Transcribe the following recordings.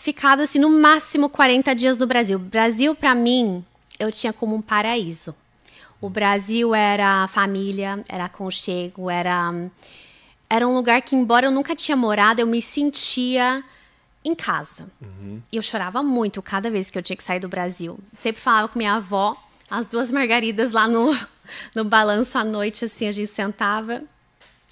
ficado assim no máximo 40 dias no Brasil. Brasil para mim eu tinha como um paraíso. O Brasil era família, era conchego, era era um lugar que embora eu nunca tinha morado, eu me sentia em casa. Uhum. E eu chorava muito cada vez que eu tinha que sair do Brasil. Sempre falava com minha avó, as duas margaridas lá no, no balanço à noite, assim, a gente sentava.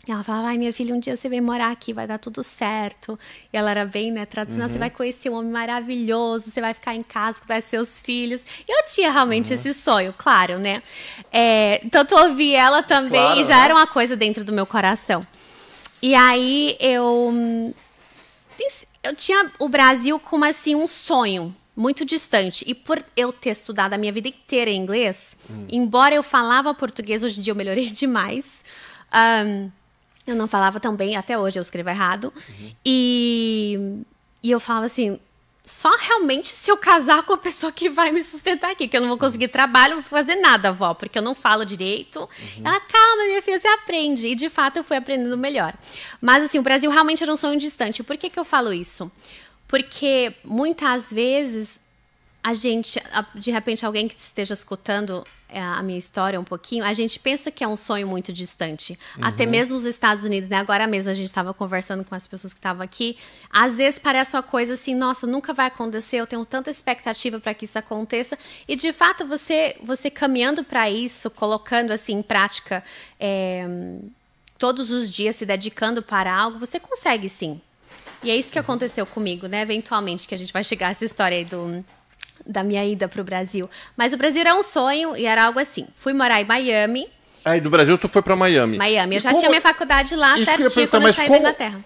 E ela falava, ai, minha filha, um dia você vem morar aqui, vai dar tudo certo. E ela era bem, né, tradicional, uhum. você vai conhecer um homem maravilhoso, você vai ficar em casa, com seus filhos. E Eu tinha realmente uhum. esse sonho, claro, né? É, então, tu ouvi ela também, claro, e já né? era uma coisa dentro do meu coração. E aí, eu... Hum, eu tinha o Brasil como, assim, um sonho, muito distante. E por eu ter estudado a minha vida inteira em inglês, hum. embora eu falava português, hoje em dia eu melhorei demais... Um, eu não falava tão bem, até hoje eu escrevo errado. Uhum. E, e eu falava assim, só realmente se eu casar com a pessoa que vai me sustentar aqui, que eu não vou conseguir uhum. trabalho, não vou fazer nada, avó, porque eu não falo direito. Uhum. Ela, calma, minha filha, você aprende. E de fato eu fui aprendendo melhor. Mas assim, o Brasil realmente era um sonho distante. Por que, que eu falo isso? Porque muitas vezes a gente, de repente, alguém que esteja escutando é, a minha história um pouquinho, a gente pensa que é um sonho muito distante. Uhum. Até mesmo os Estados Unidos, né? Agora mesmo a gente estava conversando com as pessoas que estavam aqui. Às vezes parece uma coisa assim, nossa, nunca vai acontecer, eu tenho tanta expectativa para que isso aconteça. E de fato, você, você caminhando para isso, colocando assim em prática é, todos os dias, se dedicando para algo, você consegue sim. E é isso que aconteceu comigo, né? Eventualmente, que a gente vai chegar a essa história aí do da minha ida para o Brasil. Mas o Brasil era um sonho e era algo assim. Fui morar em Miami. Aí ah, do Brasil tu foi para Miami. Miami, eu e já como... tinha minha faculdade lá, Isso certinho, quando eu mas saí como... da Inglaterra.